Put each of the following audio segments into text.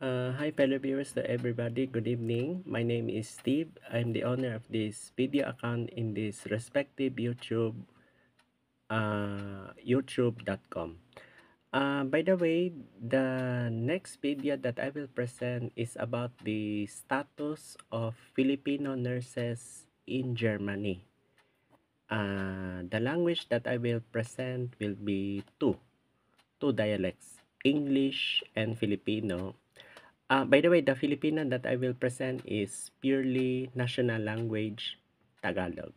Uh, hi fellow viewers to everybody, good evening. My name is Steve. I'm the owner of this video account in this respective YouTube, uh, youtube.com. Uh, by the way, the next video that I will present is about the status of Filipino nurses in Germany. Uh, the language that I will present will be two, two dialects, English and Filipino. Uh, by the way, the Filipino that I will present is purely national language Tagalog.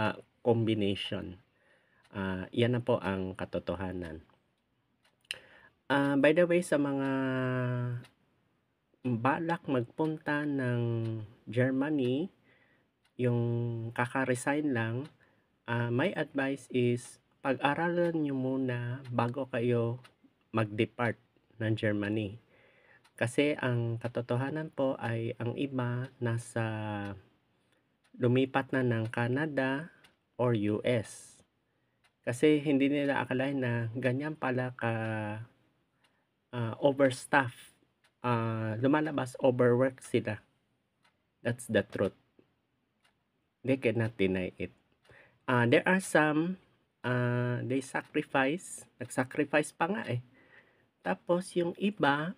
Uh, combination. Uh, yan na po ang katotohanan. Uh, by the way, sa mga balak magpunta ng Germany, yung kaka-resign lang, uh, my advice is pag-aralan nyo muna bago kayo mag-depart ng Germany kasi ang katotohanan po ay ang iba nasa lumipat na ng Canada or US. Kasi hindi nila akalain na ganyan pala ka uh, overstaff. Uh, lumalabas, overwork sila. That's the truth. They cannot deny it. Uh, there are some uh, they sacrifice, nag-sacrifice pa nga eh. Tapos yung iba,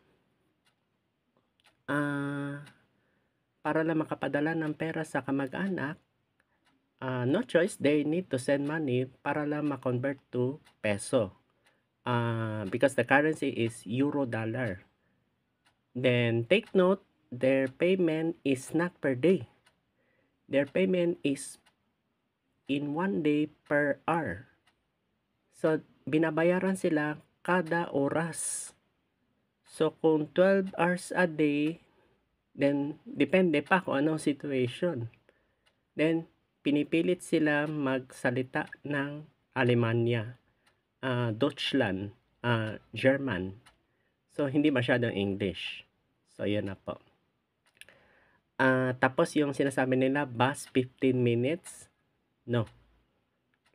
uh, para lang makapadala ng pera sa kamag-anak, uh, no choice, they need to send money para lang ma-convert to peso. Uh, because the currency is euro dollar. Then take note, their payment is not per day. Their payment is in one day per hour. So, binabayaran sila kada oras. So, kung 12 hours a day, then depende pa kung anong situation. Then, pinipilit sila magsalita ng Alemanya, uh, Deutschland, uh, German. So, hindi masyadong English. So, yun na po. Uh, tapos, yung sinasabi nila, bus 15 minutes. No.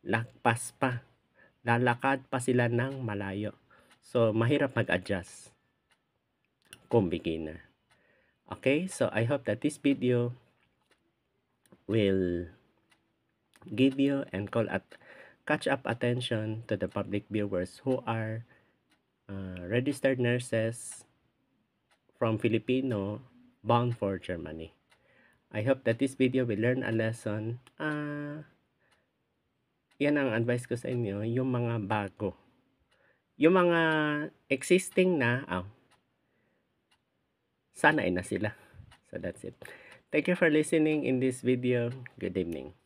Lakpas pa. Lalakad pa sila ng malayo. So, mahirap mag-adjust. comb beginner okay so i hope that this video will give you and call at catch up attention to the public viewers who are uh, registered nurses from filipino bound for germany i hope that this video will learn a lesson uh, yan ang advice ko sa inyo yung mga bago yung mga existing na oh, sanay na sila. So that's it. Thank you for listening in this video. Good evening.